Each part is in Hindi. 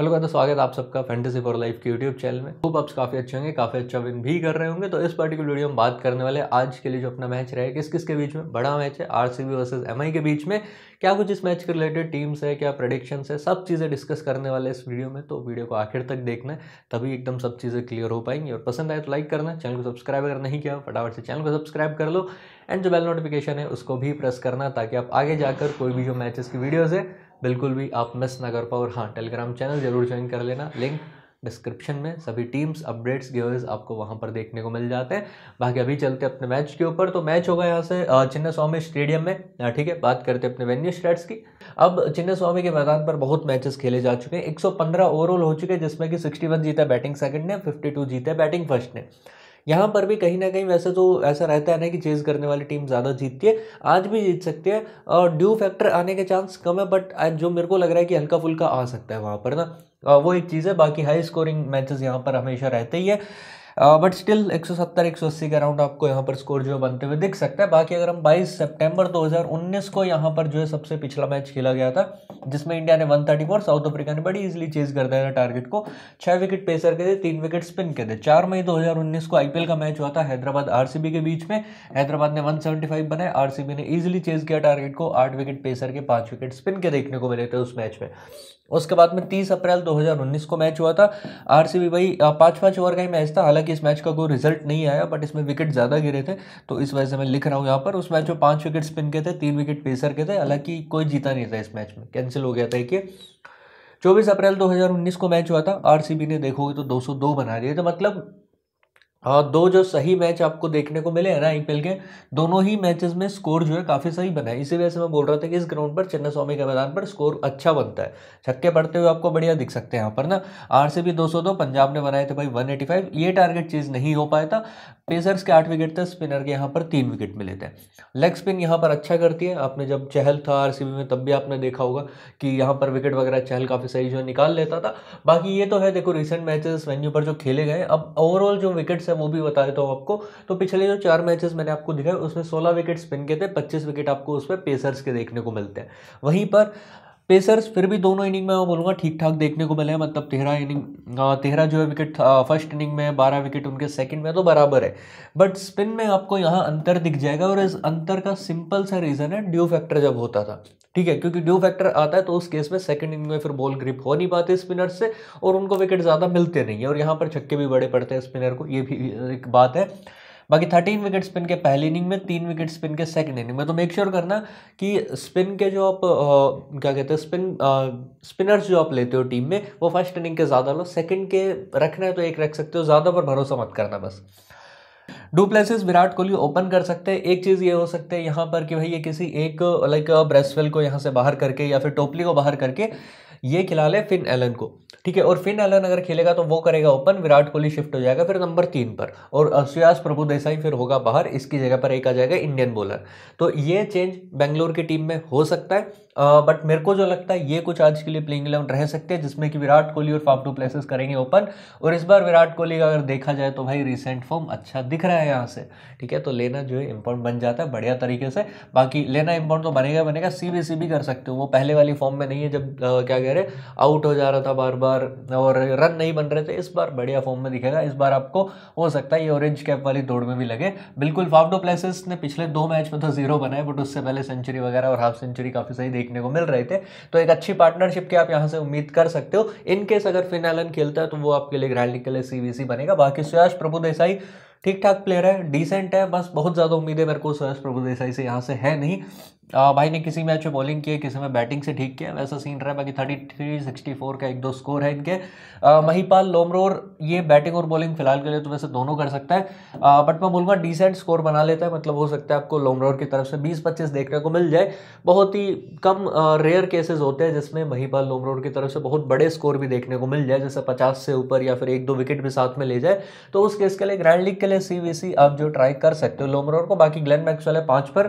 हेलो का स्वागत आप सबका फैंटेसी फॉर लाइफ के यूट्यूब चैनल में खूब आप काफ़ी अच्छे होंगे काफ़ी अच्छा विन भी कर रहे होंगे तो इस पर्टिकुलर वीडियो में बात करने वाले आज के लिए जो अपना मैच रहे किस किस के बीच में बड़ा मैच है आरसीबी वर्सेस एमआई के बीच में क्या कुछ इस मैच के रिलेटेड टीम्स है क्या प्रोडिक्शन है सब चीज़ें डिस्कस करने वाले इस वीडियो में तो वीडियो को आखिर तक देखना है तभी एकदम सब चीज़ें क्लियर हो पाएंगी और पसंद आए तो लाइक करना चैनल को सब्सक्राइब अगर नहीं किया फटाफट से चैनल को सब्सक्राइब कर लो एंड जो बेल नोटिफिकेशन है उसको भी प्रेस करना ताकि आप आगे जाकर कोई भी जो मैचेस की वीडियोज़ है बिल्कुल भी आप मिस ना कर पाओ और हाँ टेलीग्राम चैनल ज़रूर ज्वाइन कर लेना लिंक डिस्क्रिप्शन में सभी टीम्स अपडेट्स गेवर्स आपको वहाँ पर देखने को मिल जाते हैं बाकी अभी चलते अपने मैच के ऊपर तो मैच होगा यहाँ से चिन्ना स्वामी स्टेडियम में ठीक है बात करते अपने वेन्यू स्टेट्स की अब चिन्ना स्वामी के मैदान पर बहुत मैचेस खेले जा चुके हैं 115 ओवरऑल हो चुके हैं जिसमें कि 61 जीता बैटिंग सेकंड ने 52 जीता बैटिंग फर्स्ट ने यहाँ पर भी कहीं ना कहीं वैसे तो ऐसा रहता है ना कि चेज़ करने वाली टीम ज़्यादा जीतती है आज भी जीत सकती है और ड्यू फैक्टर आने के चांस कम है बट जो मेरे को लग रहा है कि हल्का फुल्का आ सकता है वहाँ पर ना वो एक चीज़ है बाकी हाई स्कोरिंग मैचेस यहाँ पर हमेशा रहते ही है बट स्टिल 170 180 के अराउंड आपको यहाँ पर स्कोर जो है बनते हुए दिख सकता है बाकी अगर हम 22 सितंबर 2019 को यहाँ पर जो है सबसे पिछला मैच खेला गया था जिसमें इंडिया ने 134 साउथ अफ्रीका ने बड़ी इजिली चेज कर दिया था टारगेट को छः विकेट पेसर के थे तीन विकेट स्पिन के थे चार मई दो को आईपीएल का मैच हुआ था हैदराबाद आर के बीच में हैदराबाद ने वन बनाए आर ने इजिली चेज किया टारगेट को आठ विकेट पेसर के पाँच विकेट स्पिन के देखने को मिले थे उस मैच में उसके बाद में तीस अप्रैल 2019 को मैच हुआ था आरसीबी भाई पाँच पाँच ओवर का ही मैच था हालांकि हालांकि इस मैच का कोई रिजल्ट नहीं आया बट इसमें विकेट ज़्यादा गिरे थे तो इस वजह से मैं लिख रहा हूँ यहाँ पर उस मैच में पाँच विकेट स्पिन के थे तीन विकेट पेसर के थे हालांकि कोई जीता नहीं था इस मैच में कैंसिल हो गया था कि चौबीस अप्रैल 2019 को मैच हुआ था आरसीबी ने देखोगे तो 202 बना दिए थे मतलब और हाँ, दो जो सही मैच आपको देखने को मिले हैं ना आईपीएल के दोनों ही मैचेस में स्कोर जो है काफ़ी सही बना है इसी वजह से मैं बोल रहा था कि इस ग्राउंड पर चेन्नई स्वामी के मैदान पर स्कोर अच्छा बनता है छक्के पड़ते हुए आपको बढ़िया दिख सकते हैं यहाँ पर ना आर से भी दो पंजाब ने बनाए थे भाई वन ये टारगेट चीज़ नहीं हो पाया था पेसर्स के आठ विकेट थे स्पिनर के यहाँ पर तीन विकेट मिले थे लेग स्पिन यहाँ पर अच्छा करती है आपने जब चहल था आर में तब भी आपने देखा होगा कि यहाँ पर विकेट वगैरह चहल काफ़ी सही जो निकाल लेता था बाकी ये तो है देखो रिसेंट मैचेस वेन्यू पर जो खेले गए अब ओवरऑल जो विकेट्स है वो भी बता देता हूँ आपको तो पिछले जो चार मैचेस मैंने आपको दिखाए उसमें सोलह विकेट स्पिन के थे पच्चीस विकेट आपको उसमें पेसर्स के देखने को मिलते हैं वहीं पर पेसर्स फिर भी दोनों इनिंग में मैं बोलूँगा ठीक ठाक देखने को मिले हैं मतलब तेरह इनिंग हाँ, तेरह जो है विकेट फर्स्ट इनिंग में बारह विकेट उनके सेकंड में तो बराबर है बट स्पिन में आपको यहाँ अंतर दिख जाएगा और इस अंतर का सिंपल सा रीज़न है ड्यू फैक्टर जब होता था ठीक है क्योंकि ड्यू फैक्टर आता है तो उस केस में सेकंड इनिंग में फिर बॉल ग्रिप हो नहीं पाती स्पिनर से और उनको विकेट ज़्यादा मिलते नहीं है और यहाँ पर छक्के भी बड़े पड़ते हैं स्पिनर को ये भी एक बात है बाकी थर्टीन विकेट स्पिन के पहली इनिंग में तीन विकेट स्पिन के सेकंड इनिंग में तो मेक श्योर sure करना कि स्पिन के जो आप आ, क्या कहते हैं स्पिन स्पिनर्स जो आप लेते हो टीम में वो फर्स्ट इनिंग के ज़्यादा लो सेकंड के रखना है तो एक रख सकते हो ज़्यादा पर भरोसा मत करना बस du Plessis Virat Kohli open कर सकते हैं एक चीज़ ये हो सकते हैं यहाँ पर कि भाई ये किसी एक लाइक ब्रेसवेल को यहाँ से बाहर करके या फिर टोपली को बाहर करके ये खिला ले फिन एलन को ठीक है और फिन एलन अगर खेलेगा तो वो करेगा ओपन विराट कोहली शिफ्ट हो जाएगा फिर नंबर तीन पर और सुयास प्रभु देसाई फिर होगा बाहर इसकी जगह पर एक आ जाएगा इंडियन बॉलर तो ये चेंज बेंगलोर की टीम में हो सकता है बट मेरे को जो लगता है ये कुछ आज के लिए प्लेइंग इलेवन रह सकते हैं जिसमें कि विराट कोहली और फाफ टू प्लेसेस करेंगे ओपन और इस बार विराट कोहली का अगर देखा जाए तो भाई रिसेंट फॉर्म अच्छा दिख रहा है यहाँ से ठीक है तो लेना जो है इम्पोर्ट बन जाता है बढ़िया तरीके से बाकी लेना इम्पोर्ट तो बनेगा बनेगा सी बी सी भी कर सकते हो वो पहले वाली फॉर्म में नहीं है जब आ, क्या कह रहे आउट हो जा रहा था बार बार और रन नहीं बन रहे थे इस बार बढ़िया फॉर्म में दिखेगा इस बार आपको हो सकता है ये ऑरेंज कैप वाली दौड़ में भी लगे बिल्कुल फाफ टू प्लेसेस ने पिछले दो मैच में तो जीरो बनाए बट उससे पहले सेंचुरी वगैरह और हाफ सेंचुरी काफ़ी सही देखने को मिल रहे थे तो एक अच्छी पार्टनरशिप की आप यहाँ से उम्मीद कर सकते हो इनकेस अगर फिनालन खेलता है तो वो आपके लिए ग्रैंड के लिए सीवीसी बनेगा बाकी सुयाश प्रभु देसाई ठीक ठाक प्लेयर है डिसेंट है बस बहुत ज़्यादा उम्मीद है मेरे को सुरेश प्रभु देसाई से यहाँ से है नहीं आ, भाई ने किसी मैच में बॉलिंग की है किसी में बैटिंग से ठीक किया वैसा सीन रहा है बाकी थर्टी थ्री सिक्सटी फोर का एक दो स्कोर है इनके आ, महिपाल लोमरोर ये बैटिंग और बॉलिंग फिलहाल के लिए तो वैसे दोनों कर सकता है आ, बट मैं बोलूँगा डिसेंट स्कोर बना लेता है मतलब हो सकता है आपको लोमरोर की तरफ से बीस पच्चीस देखने को मिल जाए बहुत ही कम रेयर केसेज होते हैं जिसमें महीपाल लोमरोर की तरफ से बहुत बड़े स्कोर भी देखने को मिल जाए जैसे पचास से ऊपर या फिर एक दो विकेट भी साथ में ले जाए तो उस केस के लिए ग्रैंड लीग के लिए लिए सीवीसी आप जो ट्राई कर सकते हो लोमरोर को बाकी ग्लैन मैक्सवेल है पांच पर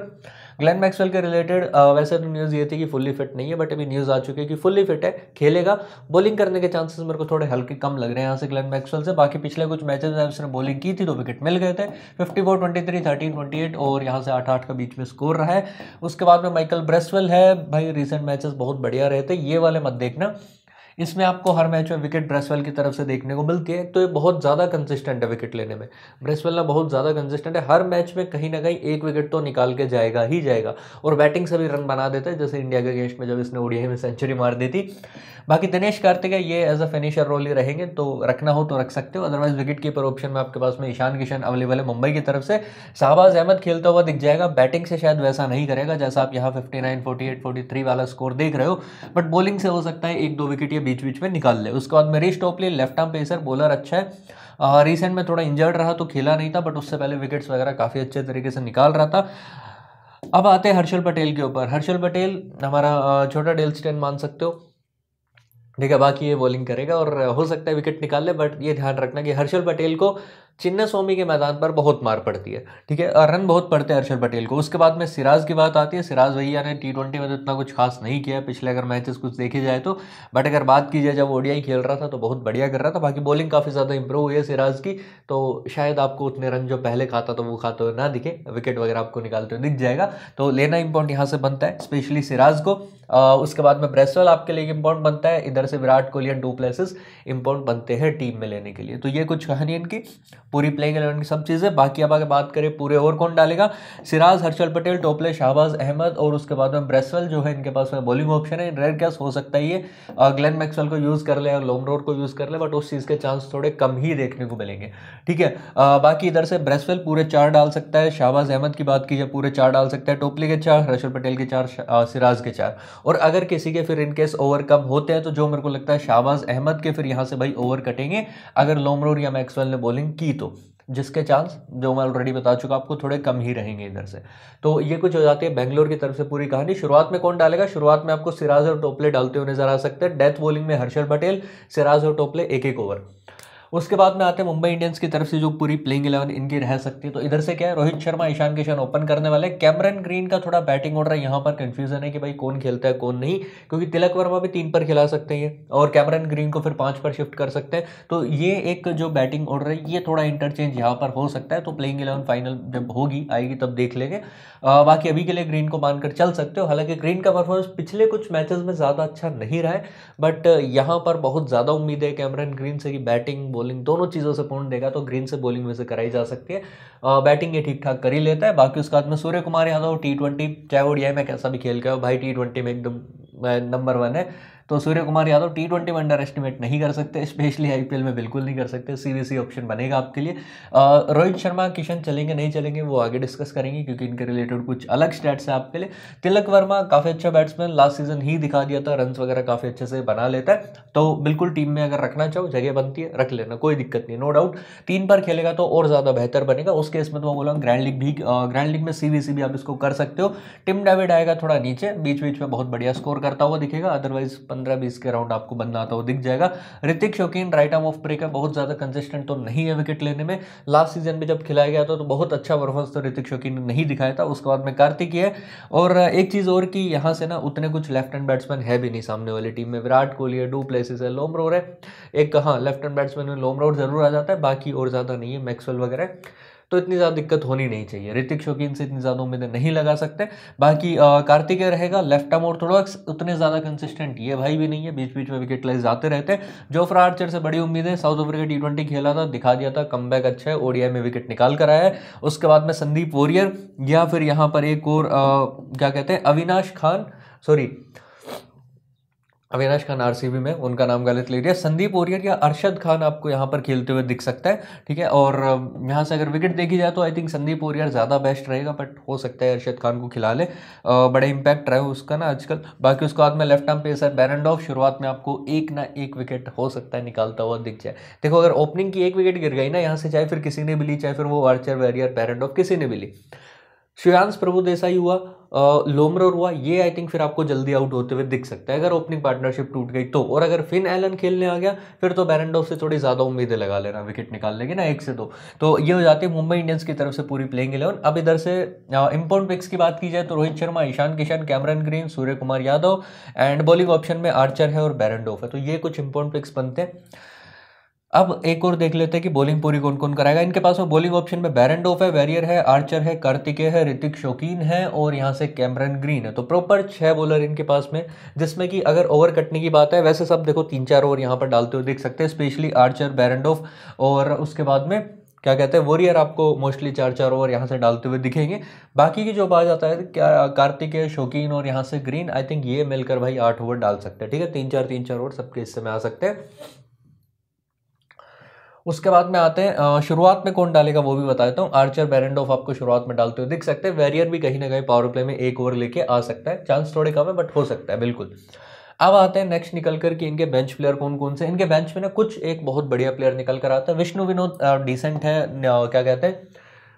ग्लैन मैक्सवेल के रिलेटेड वैसे तो न्यूज़ ये थी कि फुल्ली फिट नहीं है बट अभी न्यूज़ आ चुकी है कि फुल्ली फिट है खेलेगा बॉलिंग करने के चांसेस मेरे को थोड़े हल्के कम लग रहे हैं यहाँ से ग्लैन मैक्सवेल से बाकी पिछले कुछ मैचेस में उसने बॉलिंग की थी तो विकेट मिल गए थे fifty four twenty three thirteen twenty eight और यहाँ से आठ आठ का बीच में स्कोर रहा है उसके बाद में माइकल ब्रेसवेल है भाई रिसेंट मैचेस बहुत बढ़िया रहे थे ये वाले मत देखना इसमें आपको हर मैच में विकेट ब्रेसवेल की तरफ से देखने को मिलती है तो ये बहुत ज़्यादा कंसिस्टेंट है विकेट लेने में ब्रेसवेल ना बहुत ज़्यादा कंसिस्टेंट है हर मैच में कहीं ना कहीं एक विकेट तो निकाल के जाएगा ही जाएगा और बैटिंग से भी रन बना देता है जैसे इंडिया के अगेंस्ट में जब इसने ओडिया में सेंचुरी मार दी थी बाकी दिनेश कार्तिक ये एज अ फिनिशर रोल ही रहेंगे तो रखना हो तो रख सकते हो अदरवाइज विकेट कीपर ऑप्शन में आपके पास में ईशान किशन अवेलेबल है मुंबई की तरफ से शाहबाज अहमद खेलता हुआ दिख जाएगा बैटिंग से शायद वैसा नहीं करेगा जैसा आप यहाँ fifty nine forty eight forty three वाला स्कोर देख रहे हो बट बॉलिंग से हो सकता है एक दो विकेट ये बीच बीच में निकाल ले उसके बाद मेरी स्टॉप लिए लेफ्ट आर्म पेसर बॉलर अच्छा है रिसेंट में थोड़ा इंजर्ड रहा तो खेला नहीं था बट उससे पहले विकेट्स वगैरह काफ़ी अच्छे तरीके से निकाल रहा था अब आते हैं हर्षल पटेल के ऊपर हर्षल पटेल हमारा छोटा डेल स्टेन मान सकते हो ठीक है बाकी ये बॉलिंग करेगा और हो सकता है विकेट निकाल ले बट ये ध्यान रखना कि हर्षल पटेल को चिन्ना स्वामी के मैदान पर बहुत मार पड़ती है ठीक है रन बहुत पड़ते हैं अर्षद पटेल को उसके बाद में सिराज की बात आती है सिराज भैया ने टी ट्वेंटी में तो इतना कुछ खास नहीं किया पिछले अगर मैचेस कुछ देखे जाए तो बट अगर बात की जाए जब ओडियाई खेल रहा था तो बहुत बढ़िया कर रहा था बाकी बॉलिंग काफ़ी ज़्यादा इंप्रूव हुई है सिराज की तो शायद आपको उतने रन जो पहले खाता तो वो खाते हुए ना दिखे विकेट वगैरह आपको निकालते हुए दिख जाएगा तो लेना इंपॉर्टेंट यहाँ से बनता है स्पेशली सिराज को उसके बाद में ब्रेसवेल आपके लिए इम्पोर्ट बनता है इधर से Virat Kohli and du Plessis import बनते हैं टीम में लेने के लिए तो ये कुछ कहानी इनकी पूरी प्लेइंग एलेवन की सब चीज़ें बाकी अब आगे बात करें पूरे ओवर कौन डालेगा सिराज हर्षल पटेल टोपले शाहबाज अहमद और उसके बाद में ब्रेसवेल जो है इनके पास में बॉलिंग ऑप्शन है रेयर कैस हो सकता है ये ग्लैन मैक्सवेल को यूज़ कर ले और लॉन्ग रोड को यूज़ कर ले बट उस चीज़ के चांस थोड़े कम ही देखने को मिलेंगे ठीक है बाकी इधर से ब्रेसवेल पूरे चार डाल सकता है शाहबाज अहमद की बात की जाए पूरे चार डाल सकता है टोपले के चार हर्षल पटेल के चार सिराज के चार और अगर किसी के फिर इनकेस ओवर कम होते हैं तो जो मेरे को लगता है शाहबाज अहमद के फिर यहाँ से भाई ओवर कटेंगे अगर लॉमरोड या मैक्सवेल ने बॉलिंग की तो तो जिसके चांस जो मैं ऑलरेडी बता चुका आपको थोड़े कम ही रहेंगे इधर से तो ये कुछ हो जाती है बेंगलोर की तरफ से पूरी कहानी शुरुआत में कौन डालेगा शुरुआत में आपको सिराज और टोपले डालते हुए नजर आ सकते हैं डेथ बॉलिंग में हर्षल पटेल सिराज और टोपले एक एक ओवर उसके बाद में आते हैं मुंबई इंडियंस की तरफ से जो पूरी प्लेइंग इलेवन इनकी रह सकती है तो इधर से क्या है रोहित शर्मा ईशान किशन ओपन करने वाले कैमरन ग्रीन का थोड़ा बैटिंग ऑर्डर यहाँ पर कन्फ्यूजन है कि भाई कौन खेलता है कौन नहीं क्योंकि तिलक वर्मा भी तीन पर खिला सकते हैं और कैमरन ग्रीन को फिर पाँच पर शिफ्ट कर सकते हैं तो ये एक जो बैटिंग ऑर्डर है ये थोड़ा इंटरचेंज यहाँ पर हो सकता है तो प्लेइंग इलेवन फाइनल जब होगी आएगी तब देख लेंगे बाकी अभी के लिए ग्रीन को मानकर चल सकते हो हालांकि ग्रीन का परफॉर्मेंस पिछले कुछ मैचेज में ज़्यादा अच्छा नहीं रहा है बट यहाँ पर बहुत ज़्यादा उम्मीद है कैमरन ग्रीन से कि बैटिंग बॉलिंग दोनों चीज़ों से पूर्ण देगा तो ग्रीन से बॉलिंग में से कराई जा सकती है बैटिंग ये ठीक ठाक कर ही लेता है बाकी उसके बाद में सूर्य कुमार यादव टी ट्वेंटी चाहे वो डी में कैसा भी खेल गया हो भाई टी ट्वेंटी में एकदम नंबर वन है तो सूर्य कुमार यादव टी ट्वेंटी में अंडर एस्टिमेट नहीं कर सकते स्पेशली आईपीएल में बिल्कुल नहीं कर सकते सीबीसी ऑप्शन बनेगा आपके लिए रोहित शर्मा किशन चलेंगे नहीं चलेंगे वो आगे डिस्कस करेंगे क्योंकि इनके रिलेटेड कुछ अलग स्टैट्स हैं आपके लिए तिलक वर्मा काफ़ी अच्छा बैट्समैन लास्ट सीजन ही दिखा दिया था रन वगैरह काफ़ी अच्छे से बना लेता है तो बिल्कुल टीम में अगर रखना चाहो जगह बनती है रख लेना कोई दिक्कत नहीं नो डाउट तीन पर खेलेगा तो और ज़्यादा बेहतर बनेगा उस केस में तो मैं बोला ग्रैंड लीग भी ग्रैंड लीग में सीबीसी भी आप इसको कर सकते हो टिम डेविड आएगा थोड़ा नीचे बीच बीच में बहुत बढ़िया स्कोर करता हुआ दिखेगा अदरवाइज पंद्रह बीस के अराउंड आपको बनना आता हुआ दिख जाएगा ऋतिक शौकीन राइट आर्म ऑफ ब्रेक है बहुत ज़्यादा कंसिस्टेंट तो नहीं है विकेट लेने में लास्ट सीजन में जब खिलाया गया था तो बहुत अच्छा परफॉर्मेंस तो ऋतिक शौकीन ने नहीं दिखाया था उसके बाद में कार्तिक है और एक चीज़ और कि यहाँ से ना उतने कुछ लेफ्ट हैंड बैट्समैन है भी नहीं सामने वाली टीम में विराट कोहली है डू प्लेसिस है लोमरोर है एक कहा लेफ्ट हैंड बैट्समैन में लोमरोर जरूर आ जाता है बाकी और ज़्यादा नहीं है मैक्सवेल वगैरह तो इतनी ज़्यादा दिक्कत होनी नहीं चाहिए ऋतिक शौकीन से इतनी ज़्यादा उम्मीदें नहीं लगा सकते बाकी कार्तिकेय रहेगा लेफ्ट आर्म और थोड़ा उतने ज़्यादा कंसिस्टेंट ये भाई भी नहीं है बीच बीच में विकेट लेस जाते रहते हैं जोफ्रा आर्चर से बड़ी उम्मीद है साउथ अफ्रीका टी ट्वेंटी खेला था दिखा दिया था कम बैक अच्छा है ओडीआई में विकेट निकाल कर आया है उसके बाद में संदीप वोरियर या फिर यहाँ पर एक और क्या कहते हैं अविनाश खान सॉरी अविनाश खान आर में उनका नाम गलत ले लिया संदीप ओरियर या अरशद खान आपको यहाँ पर खेलते हुए दिख सकता है ठीक है और यहाँ से अगर विकेट देखी जाए तो आई थिंक संदीप ओरियर ज़्यादा बेस्ट रहेगा बट हो सकता है अरशद खान को खिला ले बड़े इम्पैक्ट रहे उसका ना आजकल बाकी उसके बाद में left arm pacer Behrendorff शुरुआत में आपको एक ना एक विकेट हो सकता है निकालता हुआ दिख जाए देखो अगर ओपनिंग की एक विकेट गिर गई ना यहाँ से चाहे फिर किसी ने भी ली चाहे फिर वो आर्चर वैरियर बैरन ऑफ किसी ने भी ली श्रेयांश प्रभु देसाई हुआ लोमरर हुआ ये आई थिंक फिर आपको जल्दी आउट होते हुए दिख सकता है अगर ओपनिंग पार्टनरशिप टूट गई तो और अगर फिन एलन खेलने आ गया फिर तो बैरनडोफ से थोड़ी ज़्यादा उम्मीदें लगा लेना विकेट निकाल लेगी ना एक से दो तो ये हो जाती है मुंबई इंडियंस की तरफ से पूरी प्लेइंग इलेवन अब इधर से इम्पोर्ट पिक्स की बात की जाए तो Rohit Sharma Ishan Kishan Cameron Green Surya Kumar Yadav and bowling option में आर्चर है और बैरनडोफ है तो ये कुछ इम्पोर्ट पिक्स बनते हैं अब एक और देख लेते हैं कि बॉलिंग पूरी कौन कौन कराएगा इनके पास में बॉलिंग ऑप्शन में बैरेंडोफ है वैरियर है आर्चर है कार्तिके है ऋतिक शौकीन है और यहाँ से कैमरन ग्रीन है तो प्रॉपर छः बॉलर इनके पास में जिसमें कि अगर ओवर कटने की बात है वैसे सब देखो तीन चार ओवर यहाँ पर डालते हुए देख सकते हैं स्पेशली आर्चर बैरेंडोफ और उसके बाद में क्या कहते हैं वॉरियर आपको मोस्टली चार चार ओवर यहाँ से डालते हुए दिखेंगे बाकी की जो बात आता है क्या कार्तिक है शौकीन और यहाँ से ग्रीन आई थिंक ये मिलकर भाई आठ ओवर डाल सकते हैं ठीक है तीन चार तीन चार ओवर सबके हिस्से में आ सकते हैं उसके बाद में आते हैं शुरुआत में कौन डालेगा वो भी बता देता हूँ आर्चर बैरेंडोफ आपको शुरुआत में डालते हुए दिख सकते हैं वैरियर भी कहीं ना कहीं पावर प्ले में एक ओवर लेके आ सकता है चांस थोड़े कम है बट हो सकता है बिल्कुल अब आते हैं नेक्स्ट निकल कर कि इनके बेंच प्लेयर कौन कौन से इनके बेंच में ना कुछ एक बहुत बढ़िया प्लेयर निकल कर आता है विष्णु विनोद डिसेंट है क्या कहते हैं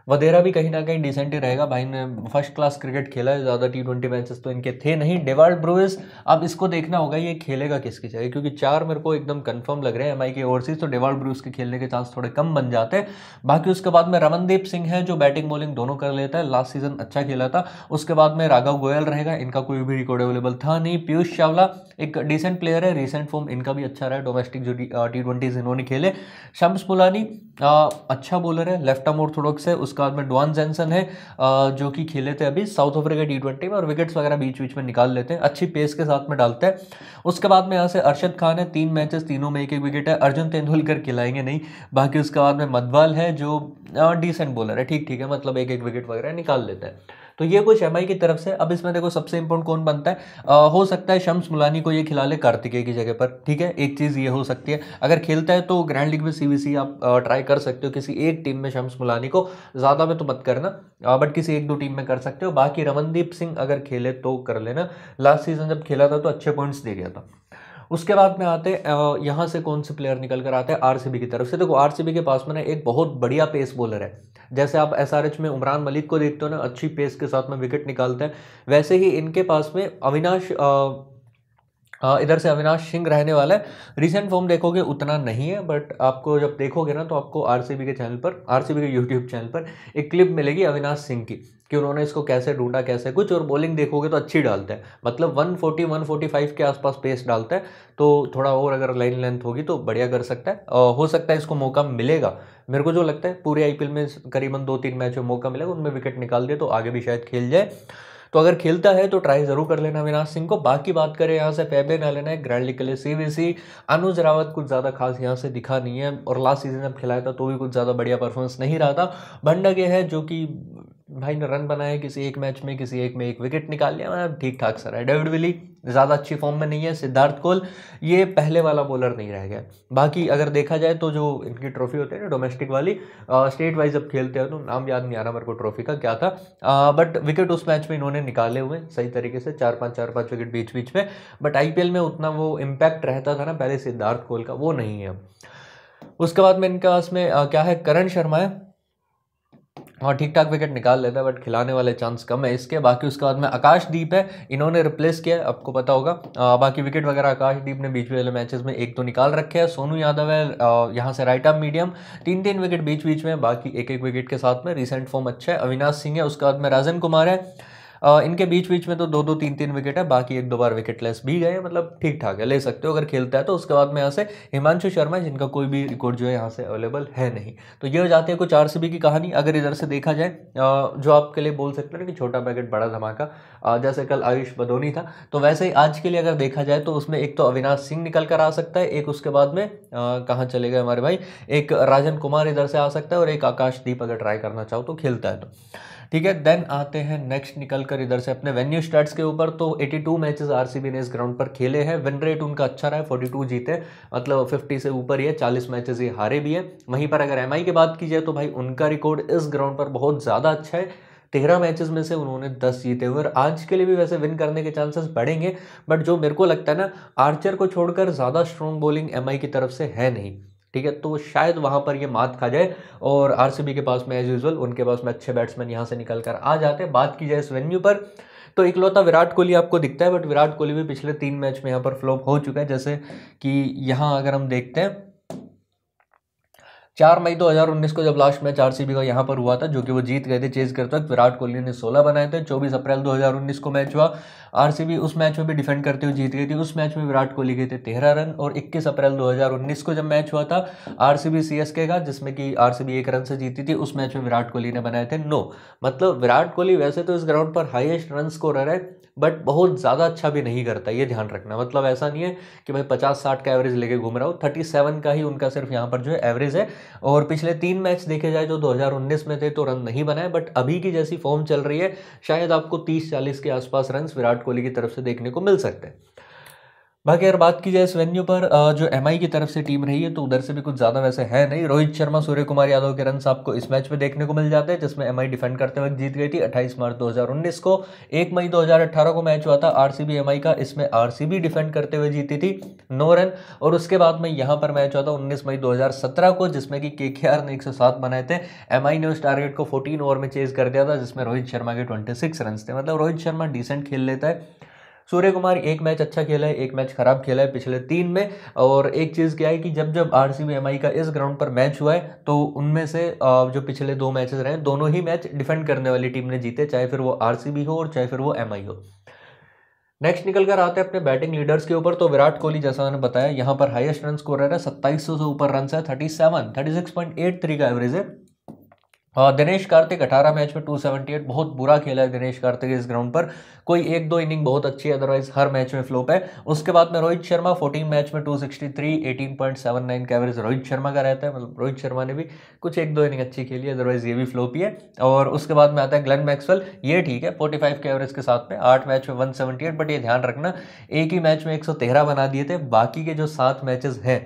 वधेरा भी कहीं ना कहीं डिसेंट ही रहेगा भाई ने फर्स्ट क्लास क्रिकेट खेला है ज़्यादा टी ट्वेंटी मैचेस तो इनके थे नहीं डेवाल्ड ब्रूस अब इसको देखना होगा ये खेलेगा किसकी जगह क्योंकि चार मेरे को एकदम कन्फर्म लग रहे हैं एम के ओवरसीज तो डेवाल्ड ब्रूस के खेलने के चांस थोड़े कम बन जाते हैं बाकी उसके बाद में रमनदीप सिंह है जो बैटिंग बॉलिंग दोनों कर लेता है लास्ट सीजन अच्छा खेला था उसके बाद में राघव गोयल रहेगा इनका कोई भी रिकॉर्ड अवेलेबल था नहीं पीयूष चावला एक डिसेंट प्लेयर है रिसेंट फॉर्म इनका भी अच्छा रहा है डोमेस्टिक जो टी ट्वेंटीज इन्होंने खेले शम्स पुलानी अच्छा बॉलर है लेफ्ट आर्म ऑर्थोडॉक्स है उसके उसके बाद में डॉन जैनसन है जो कि खेले थे अभी साउथ अफ्रीका टी ट्वेंटी में और विकेट्स वगैरह बीच बीच में निकाल लेते हैं अच्छी पेस के साथ में डालते हैं उसके बाद में यहाँ से अरशद खान है तीन मैचेस तीनों में एक एक विकेट है अर्जुन तेंदुलकर खिलाएंगे नहीं बाकी उसके बाद में मधवाल है जो डिसेंट बॉलर है ठीक ठीक है मतलब एक एक विकेट वगैरह निकाल लेते हैं तो ये कुछ एम की तरफ से अब इसमें देखो सबसे इंपॉर्टेंट कौन बनता है आ, हो सकता है शम्स मुलानी को ये खिला ले कार्तिकेय की जगह पर ठीक है एक चीज़ ये हो सकती है अगर खेलता है तो ग्रैंड लीग में सी आप ट्राई कर सकते हो किसी एक टीम में शम्स मुलानी को ज़्यादा में तो मत करना बट किसी एक दो टीम में कर सकते हो बाकी रमनदीप सिंह अगर खेले तो कर लेना लास्ट सीजन जब खेला था तो अच्छे पॉइंट्स दे गया था उसके बाद में आते यहाँ से कौन से प्लेयर निकल कर आते हैं आरसीबी की तरफ से देखो आरसीबी के पास में ना एक बहुत बढ़िया पेस बॉलर है जैसे आप एच में उमरान मलिक को देखते हो ना अच्छी पेस के साथ में विकेट निकालते हैं वैसे ही इनके पास में अविनाश इधर से अविनाश सिंह रहने वाला है रिसेंट फॉर्म देखोगे उतना नहीं है बट आपको जब देखोगे ना तो आपको आरसीबी के चैनल पर आरसीबी के यूट्यूब चैनल पर एक क्लिप मिलेगी अविनाश सिंह की कि उन्होंने इसको कैसे ढूंढा कैसे कुछ और बॉलिंग देखोगे तो अच्छी डालते हैं मतलब 140 145 के आसपास पेस डालता है तो थोड़ा और अगर लाइन लेंथ होगी तो बढ़िया कर सकता है हो सकता है इसको मौका मिलेगा मेरे को जो लगता है पूरे आईपीएल में करीबन दो तीन मैच में मौका मिलेगा उनमें विकेट निकाल दे तो आगे भी शायद खेल जाए तो अगर खेलता है तो ट्राई ज़रूर कर लेना अविनाश सिंह को बाकी बात करें यहाँ से फैबले ना लेना है ग्रैंड लीग के लिए सी अनुज रावत कुछ ज़्यादा खास यहाँ से दिखा नहीं है और लास्ट सीजन जब खिलाया था तो भी कुछ ज़्यादा बढ़िया परफॉर्मेंस नहीं रहा था भंडा के है जो कि भाई ने रन बनाए किसी एक मैच में किसी एक में एक विकेट निकाल लिया मैं मतलब ठीक ठाक सर है डेविड विली ज़्यादा अच्छी फॉर्म में नहीं है सिद्धार्थ कोल ये पहले वाला बॉलर नहीं रह गया बाकी अगर देखा जाए तो जो इनकी ट्रॉफी होती है ना डोमेस्टिक वाली आ, स्टेट वाइज अब खेलते हैं तो नाम याद नहीं आ रहा मेरे को ट्रॉफी का क्या था आ, बट विकेट उस मैच में इन्होंने निकाले हुए सही तरीके से चार पाँच चार पाँच विकेट बीच बीच में बट आई में उतना वो इम्पैक्ट रहता था ना पहले सिद्धार्थ कोल का वो नहीं है उसके बाद में इनका उसमें क्या है करण शर्मा है और हाँ, ठीक ठाक विकेट निकाल लेता है बट खिलाने वाले चांस कम है इसके बाकी उसके बाद में आकाशदीप है इन्होंने रिप्लेस किया आपको पता होगा बाकी विकेट वगैरह आकाशदीप ने बीच वाले मैचेस में एक तो निकाल रखे हैं सोनू यादव है यहाँ से राइट आर्म मीडियम तीन तीन विकेट बीच बीच में बाकी एक एक विकेट के साथ में रिसेंट फॉर्म अच्छा है अविनाश सिंह है उसके बाद में राजन कुमार है इनके बीच बीच में तो दो दो तीन तीन विकेट है बाकी एक दो बार विकेटलेस भी गए मतलब ठीक ठाक है ले सकते हो अगर खेलता है तो उसके बाद में यहाँ से हिमांशु शर्मा जिनका कोई भी रिकॉर्ड जो है यहाँ से अवेलेबल है नहीं तो ये हो जाती है कुछ आर की कहानी अगर इधर से देखा जाए जो आपके लिए बोल सकते हैं कि छोटा पैकेट बड़ा धमाका जैसे कल आयुष बदोनी था तो वैसे ही आज के लिए अगर देखा जाए तो उसमें एक तो अविनाश सिंह निकल कर आ सकता है एक उसके बाद में कहाँ चले गए हमारे भाई एक राजन कुमार इधर से आ सकता है और एक आकाशदीप अगर ट्राई करना चाहो तो खेलता है तो ठीक है देन आते हैं नेक्स्ट निकल कर इधर से अपने वेन्यू स्टार्ट के ऊपर तो 82 मैचेस आरसीबी ने इस ग्राउंड पर खेले हैं विन रेट उनका अच्छा रहा है 42 जीते मतलब 50 से ऊपर ही है 40 मैचेस ये हारे भी है वहीं पर अगर एमआई की बात की जाए तो भाई उनका रिकॉर्ड इस ग्राउंड पर बहुत ज़्यादा अच्छा है तेरह मैचेस में से उन्होंने दस जीते हुए और आज के लिए भी वैसे विन करने के चांसेस बढ़ेंगे बट जो मेरे को लगता है ना आर्चर को छोड़कर ज़्यादा स्ट्रॉन्ग बॉलिंग एम की तरफ से है नहीं ठीक है तो शायद वहाँ पर ये मात खा जाए और आरसीबी के पास में एज यूजल उनके पास में अच्छे बैट्समैन यहाँ से निकल कर आ जाते हैं बात की जाए इस वेन्यू पर तो इकलौता विराट कोहली आपको दिखता है बट विराट कोहली भी पिछले तीन मैच में यहाँ पर फ्लॉप हो चुका है जैसे कि यहाँ अगर हम देखते हैं चार मई 2019 को जब लास्ट मैच बी का यहाँ पर हुआ था जो कि वो जीत गए थे चेज करते वक्त विराट कोहली ने 16 बनाए थे 24 अप्रैल 2019 को मैच हुआ बी उस मैच में भी डिफेंड करते हुए जीत गई थी उस मैच में विराट कोहली गए थे तेरह रन और 21 अप्रैल 2019 को जब मैच हुआ था एस के का जिसमें कि बी एक रन से जीती थी उस मैच में विराट कोहली ने बनाए थे नो मतलब विराट कोहली वैसे तो इस ग्राउंड पर हाइएस्ट रन स्कोरर है बट बहुत ज़्यादा अच्छा भी नहीं करता ये ध्यान रखना मतलब ऐसा नहीं है कि मैं पचास साठ का एवरेज लेके घूम रहा हूँ थर्टी सेवन का ही उनका सिर्फ यहाँ पर जो है एवरेज है और पिछले तीन मैच देखे जाए जो 2019 में थे तो रन नहीं बनाए बट अभी की जैसी फॉर्म चल रही है शायद आपको 30-40 के आसपास रन विराट कोहली की तरफ से देखने को मिल सकते हैं बाकी अगर बात की जाए इस वेन्यू पर जो एम की तरफ से टीम रही है तो उधर से भी कुछ ज़्यादा वैसे है नहीं रोहित शर्मा सूर्य कुमार यादव के रन आपको इस मैच में देखने को मिल जाते हैं जिसमें एम डिफेंड करते वक्त जीत गई थी अट्ठाईस मार्च 2019 को एक मई 2018 को मैच हुआ था आर सी का इसमें आर डिफेंड करते हुए जीती थी नौ रन और उसके बाद में यहाँ पर मैच हुआ था उन्नीस मई दो को जिसमें कि के ने एक बनाए थे एम ने उस टारगेट को फोर्टीन ओवर में चेज कर दिया था जिसमें रोहित शर्मा के ट्वेंटी रन थे मतलब रोहित शर्मा डिसेंट खेल लेता है सूर्य कुमार एक मैच अच्छा खेला है एक मैच खराब खेला है पिछले तीन में और एक चीज़ क्या है कि जब जब आर सी का इस ग्राउंड पर मैच हुआ है तो उनमें से जो पिछले दो मैचेस रहे दोनों ही मैच डिफेंड करने वाली टीम ने जीते चाहे फिर वो आर हो और चाहे फिर वो एम हो नेक्स्ट निकल कर आते हैं अपने बैटिंग लीडर्स के ऊपर तो विराट कोहली जैसा मैंने बताया यहाँ पर हाईएस्ट रन स्कोर है सत्ताईस सौ से ऊपर रन है thirty seven thirty six point eight three का एवरेज है और दिनेश कार्तिक 18 मैच में 278 बहुत बुरा खेला है दिनेश कार्तिक इस ग्राउंड पर कोई एक दो इनिंग बहुत अच्छी है अदरवाइज हर मैच में फ्लोप है उसके बाद में रोहित शर्मा 14 मैच में 263 18.79 का एवरेज रोहित शर्मा का रहता है मतलब रोहित शर्मा ने भी कुछ एक दो इनिंग अच्छी खेली है अदरवाइज ये भी फ्लोप ही है और उसके बाद में आता है ग्लैन मैक्सवेल ये ठीक है फोर्टी के एवरेज के साथ में आठ मैच में वन बट ये ध्यान रखना एक ही मैच में एक बना दिए थे बाकी के जो सात मैचेज हैं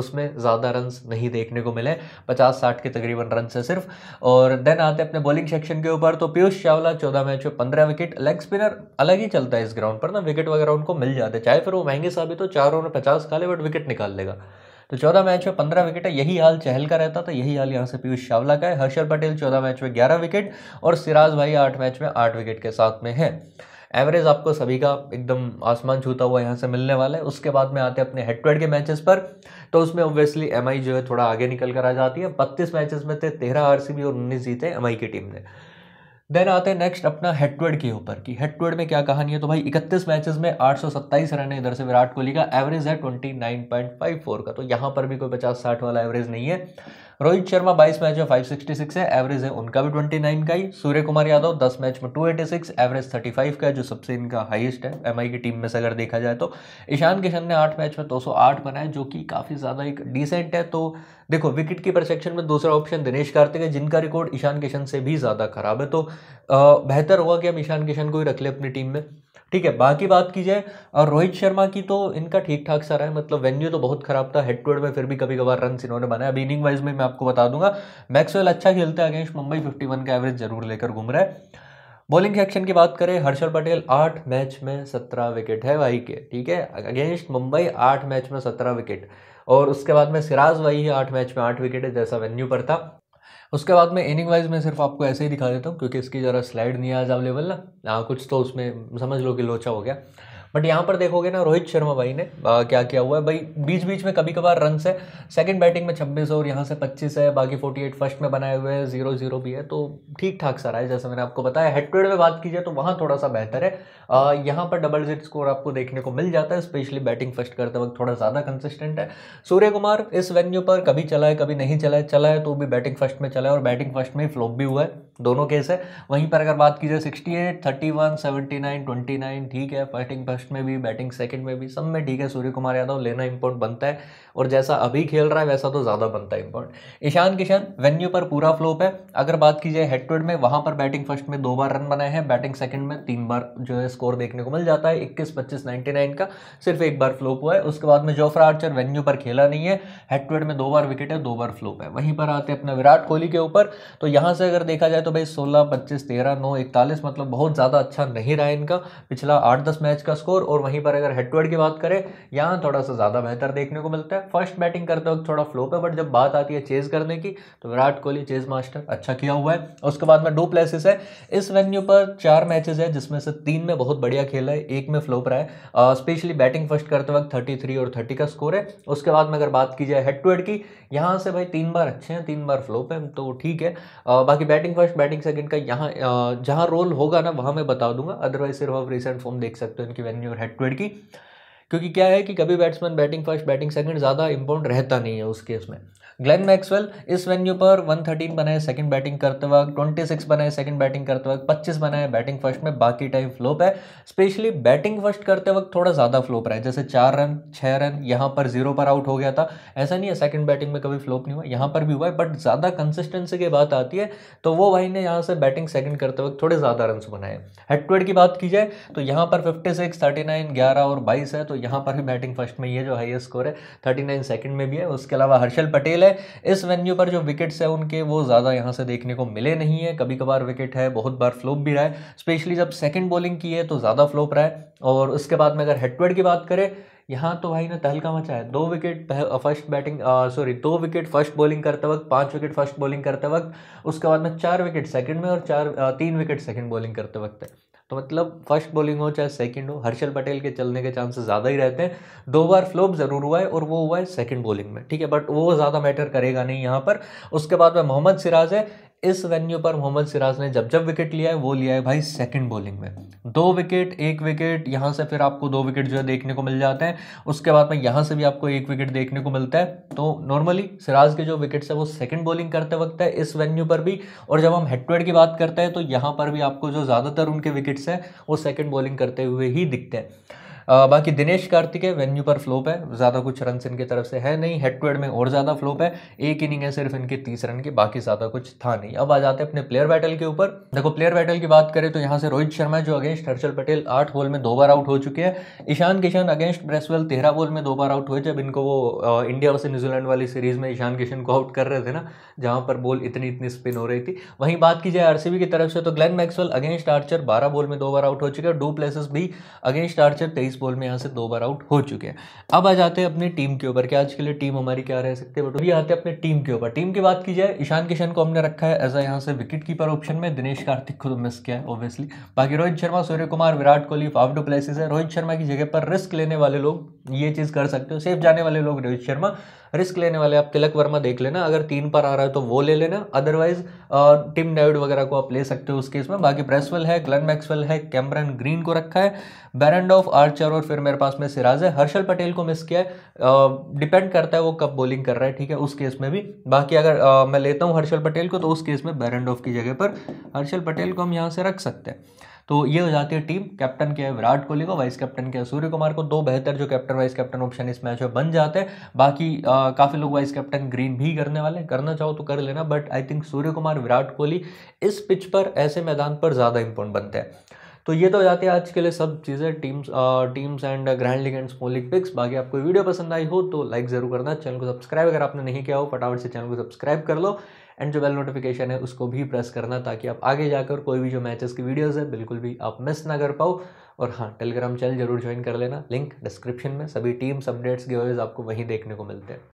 उसमें ज़्यादा रन नहीं देखने को मिले पचास साठ के तकरीबन रन से सिर्फ और देन आते अपने बॉलिंग सेक्शन के ऊपर तो पीयूष चावला चौदह मैच में पंद्रह विकेट लेग स्पिनर अलग ही चलता है इस ग्राउंड पर ना विकेट वगैरह उनको मिल जाते चाहे फिर वो महंगे साबित हो चार ओवर में पचास खा ले बट विकेट निकाल लेगा तो चौदह मैच में पंद्रह विकेट है यही हाल चहल का रहता था यही हाल यहाँ से पीयूष चावला का है हर्षल पटेल चौदह मैच में ग्यारह विकेट और सिराज भाई आठ मैच में आठ विकेट के साथ में है एवरेज आपको सभी का एकदम आसमान छूता हुआ यहाँ से मिलने वाला है उसके बाद में आते हैं अपने हेड टू हेड के मैचेस पर तो उसमें ऑब्वियसली एम जो है थोड़ा आगे निकल कर आ जाती है बत्तीस मैचेस में थे तेरह आर और उन्नीस जीते एम की टीम ने देन आते हैं नेक्स्ट अपना हेटवर्ड के ऊपर की हेटवर्ड में क्या कहानी है तो भाई 31 मैचेस में 827 रन है इधर से विराट कोहली का एवरेज है 29.54 का तो यहाँ पर भी कोई 50-60 वाला एवरेज नहीं है रोहित शर्मा 22 मैच में 566 है एवरेज है उनका भी 29 का ही सूर्य कुमार यादव 10 मैच में 286 एवरेज 35 का है जो सबसे इनका हाईएस्ट है एम की टीम में से अगर देखा जाए तो ईशान किशन ने 8 मैच में 208 बनाए जो कि काफ़ी ज़्यादा एक डिसेंट है तो देखो विकेट कीपर सेक्शन में दूसरा ऑप्शन दिनेश कार्तिक है जिनका रिकॉर्ड ईशान किशन से भी ज़्यादा खराब है तो बेहतर होगा कि हम ईशान किशन को ही रख लें अपनी टीम में ठीक है बाकी बात की जाए और रोहित शर्मा की तो इनका ठीक ठाक सारा है मतलब वेन्यू तो बहुत खराब था हेड टू हेड में फिर भी कभी कभार रन इन्होंने बनाया अभी इनिंग वाइज में मैं आपको बता दूंगा मैक्सवेल अच्छा खेलता है अगेंस्ट मुंबई फिफ्टी वन का एवरेज जरूर लेकर घूम रहा है बॉलिंग सेक्शन की बात करें हर्षल पटेल आठ मैच में सत्रह विकेट है वाई के ठीक है अगेंस्ट मुंबई आठ मैच में सत्रह विकेट और उसके बाद में सिराज वही है आठ मैच में आठ विकेट है जैसा वेन्यू पर था उसके बाद में इनिंग वाइज मैं सिर्फ आपको ऐसे ही दिखा देता हूँ क्योंकि इसकी ज़रा स्लाइड नहीं आज अवेलेबल ना हाँ, कुछ तो उसमें समझ लो कि लोचा हो गया बट यहाँ पर देखोगे ना रोहित शर्मा भाई ने आ, क्या किया हुआ है भाई बीच बीच में कभी कभार रन है सेकेंड बैटिंग में छब्बीस और यहाँ से पच्चीस है बाकी फोर्टी एट फर्स्ट में बनाए हुए हैं जीरो जीरो भी है तो ठीक ठाक सर है जैसे मैंने आपको बताया हेडपेड में बात की जाए तो वहाँ थोड़ा सा बेहतर है यहाँ पर डबल डिजिट स्कोर आपको देखने को मिल जाता है स्पेशली बैटिंग फर्स्ट करते वक्त थोड़ा ज़्यादा कंसिस्टेंट है सूर्य कुमार इस वेन्यू पर कभी चला है कभी नहीं चला है चला है तो भी बैटिंग फर्स्ट में चला है और बैटिंग फर्स्ट में फ्लॉप भी हुआ है दोनों केस है वहीं पर अगर बात की जाए sixty eight thirty one seventy nine twenty nine ठीक है बैटिंग फर्स्ट फर्स्ट में भी बैटिंग सेकंड में भी सब में ठीक है सूर्य कुमार यादव लेना इंपोर्ट बनता है और जैसा अभी खेल रहा है वैसा तो ज़्यादा बनता है इंपोर्ट ईशान किशन वेन्यू पर पूरा फ्लोप है अगर बात की जाए हेड टूड में वहाँ पर बैटिंग फर्स्ट में दो बार रन बनाए हैं बैटिंग सेकंड में तीन बार जो है स्कोर देखने को मिल जाता है इक्कीस पच्चीस नाइन्टी का सिर्फ एक बार फ्लोप हुआ है उसके बाद में जोफ्रा आर्चर वेन्यू पर खेला नहीं है हेड टूड में दो बार विकेट है दो बार फ्लोप है वहीं पर आते हैं अपना विराट कोहली के ऊपर तो यहाँ से अगर देखा जाए तो भाई सोलह पच्चीस तेरह नौ इकतालीस मतलब बहुत ज़्यादा अच्छा नहीं रहा इनका पिछला आठ दस मैच का स्कोर स्कोर और वहीं पर अगर हेड टू हेड की बात करें यहाँ थोड़ा सा ज़्यादा बेहतर देखने को मिलता है फर्स्ट बैटिंग करते वक्त थोड़ा फ्लो पे बट जब बात आती है चेज करने की तो विराट कोहली चेज मास्टर अच्छा किया हुआ है उसके बाद में डू प्लेसेस है इस वेन्यू पर चार मैचेज है जिसमें से तीन में बहुत बढ़िया खेल है एक में फ्लो पर है स्पेशली बैटिंग फर्स्ट करते वक्त थर्टी और थर्टी का स्कोर है उसके बाद में अगर बात की जाए हेड टू हेड की यहाँ से भाई तीन बार अच्छे हैं तीन बार फ्लो पे तो ठीक है बाकी बैटिंग फर्स्ट बैटिंग सेकेंड का यहाँ जहाँ रोल होगा ना वहाँ मैं बता दूंगा अदरवाइज सिर्फ आप रिसेंट फॉर्म देख सकते हो इनकी वेन्यू और हेड टू हेड की क्योंकि क्या है कि कभी batsman batting first batting second ज़्यादा इंपॉर्टेंट रहता नहीं है उस केस में ग्लेन मैक्सवेल इस वेन्यू पर 113 बनाए सेकंड बैटिंग करते वक्त 26 बनाए सेकंड बैटिंग करते वक्त 25 बनाए बैटिंग फर्स्ट में बाकी टाइम फ्लोप है स्पेशली बैटिंग फर्स्ट करते वक्त थोड़ा ज़्यादा फ्लोप रहा है जैसे चार रन छः रन यहाँ पर जीरो पर आउट हो गया था ऐसा नहीं है सेकंड बैटिंग में कभी फ्लोप नहीं हुआ यहाँ पर भी हुआ है बट ज़्यादा कंसिस्टेंसी की बात आती है तो वो भाई ने यहाँ से बैटिंग सेकेंड करते वक्त थोड़े ज़्यादा रन बनाए हेड टू हेड की बात की जाए तो यहाँ पर फिफ्टी सिक्स थर्टी नाइन ग्यारह और बाईस है तो यहाँ पर भी बैटिंग फर्स्ट में ये जो हाइस्ट स्कोर है थर्टी नाइन सेकेंड में भी है उसके अलावा हर्षल पटेल है है इस वेन्यू पर जो विकेट्स है उनके वो ज़्यादा यहाँ से देखने को मिले नहीं है कभी कभार विकेट है बहुत बार फ्लोप भी रहा है स्पेशली जब सेकेंड बॉलिंग की है तो ज़्यादा फ्लोप रहा है और उसके बाद में अगर हेडवर्ड की बात करें यहाँ तो भाई ने तहलका मचा है दो विकेट फर्स्ट बैटिंग सॉरी दो विकेट फर्स्ट बॉलिंग करते वक्त पांच विकेट फर्स्ट बॉलिंग करते वक्त उसके बाद में चार विकेट सेकंड में और चार आ, तीन विकेट सेकंड बॉलिंग करते वक्त है तो मतलब फर्स्ट बॉलिंग हो चाहे सेकंड हो हर्षल पटेल के चलने के चांसेस ज़्यादा ही रहते हैं दो बार फ्लोप ज़रूर हुआ है और वो हुआ है सेकंड बॉलिंग में ठीक है बट वो ज़्यादा मैटर करेगा नहीं यहाँ पर उसके बाद में मोहम्मद सिराज है इस वेन्यू पर मोहम्मद सिराज ने जब जब विकेट लिया है वो लिया है भाई सेकंड बॉलिंग में दो विकेट एक विकेट यहाँ से फिर आपको दो विकेट जो है देखने को मिल जाते हैं उसके बाद में यहाँ से भी आपको एक विकेट देखने को मिलता है तो नॉर्मली सिराज के जो विकेट्स है वो सेकंड बॉलिंग करते वक्त है इस वेन्यू पर भी और जब हम हेड की बात करते हैं तो यहाँ पर भी आपको जो ज़्यादातर उनके विकेट्स हैं वो सेकेंड बॉलिंग करते हुए ही दिखते हैं बाकी दिनेश कार्तिक है वेन्यू पर फ्लोप है ज़्यादा कुछ रन इनके तरफ से है नहीं हेड टू हेड में और ज़्यादा फ्लोप है एक इनिंग है सिर्फ इनके तीस रन की बाकी ज़्यादा कुछ था नहीं अब आ जाते हैं अपने प्लेयर बैटल के ऊपर देखो प्लेयर बैटल की बात करें तो यहाँ से रोहित शर्मा जो अगेंस्ट हर्षल पटेल आठ बोल में दो बार आउट हो चुके हैं ईशान किशन अगेंस्ट ब्रेसवेल तेरह बोल में दो बार आउट हुए जब इनको वो इंडिया वर्सेस न्यूजीलैंड वाली सीरीज में ईशान किशन को आउट कर रहे थे ना जहाँ पर बॉल इतनी इतनी स्पिन हो रही थी वहीं बात की जाए आरसीबी की तरफ से तो ग्लैन मैक्सवेल अगेंस्ट आर्चर बारह बॉल में दो बार आउट हो चुके हैं डू प्लेसेस भी अगेंस्ट आर्चर तेईस तेईस बॉल में यहाँ से दो बार आउट हो चुके हैं अब आ जाते हैं अपनी टीम के ऊपर कि आज के लिए टीम हमारी क्या रह सकती है बट अभी आते हैं अपने टीम के ऊपर टीम की बात की जाए ईशान किशन को हमने रखा है एज अ यहाँ से विकेट कीपर ऑप्शन में दिनेश कार्तिक को तो मिस किया है ऑब्वियसली बाकी रोहित शर्मा सूर्य कुमार विराट कोहली फाफ डुप्लेसिस है रोहित शर्मा की जगह पर रिस्क लेने वाले लोग ये चीज़ कर सकते हो सेफ जाने वाले लोग रोहित शर्मा रिस्क लेने वाले आप तिलक वर्मा देख लेना अगर तीन पर आ रहा है तो वो ले लेना अदरवाइज टिम डेविड वगैरह को आप ले सकते हो उस केस में बाकी प्रेसवेल है ग्लन मैक्सवेल है कैमरन ग्रीन को रखा है बैरेंड ऑफ आर्चर और फिर मेरे पास में सिराज है हर्षल पटेल को मिस किया है डिपेंड करता है वो कब बॉलिंग कर रहा है ठीक है उस केस में भी बाकी अगर आ, मैं लेता हूँ हर्षल पटेल को तो उस केस में बैरेंड ऑफ की जगह पर हर्षल पटेल को हम यहाँ से रख सकते हैं तो ये हो जाती है टीम कैप्टन के विराट कोहली को वाइस कैप्टन के है सूर्य कुमार को दो बेहतर जो कैप्टन वाइस कैप्टन ऑप्शन इस मैच में बन जाते हैं बाकी काफ़ी लोग वाइस कैप्टन ग्रीन भी करने वाले करना चाहो तो कर लेना but I think Surya Kumar Virat Kohli इस पिच पर ऐसे मैदान पर ज़्यादा इम्पोर्टेंट बनते हैं तो ये तो हो जाती है आज के लिए सब चीज़ें teams teams and grand league and small league picks बाकी आपको वीडियो पसंद आई हो तो लाइक ज़रूर करना चैनल को सब्सक्राइब अगर आपने नहीं किया हो फटाफट से चैनल को सब्सक्राइब कर लो एंड जो बेल नोटिफिकेशन है उसको भी प्रेस करना ताकि आप आगे जाकर कोई भी जो मैचेस की वीडियोस है बिल्कुल भी आप मिस ना कर पाओ और हाँ टेलीग्राम चैनल जरूर ज्वाइन कर लेना लिंक डिस्क्रिप्शन में सभी टीम्स अपडेट्स गिवेज आपको वहीं देखने को मिलते हैं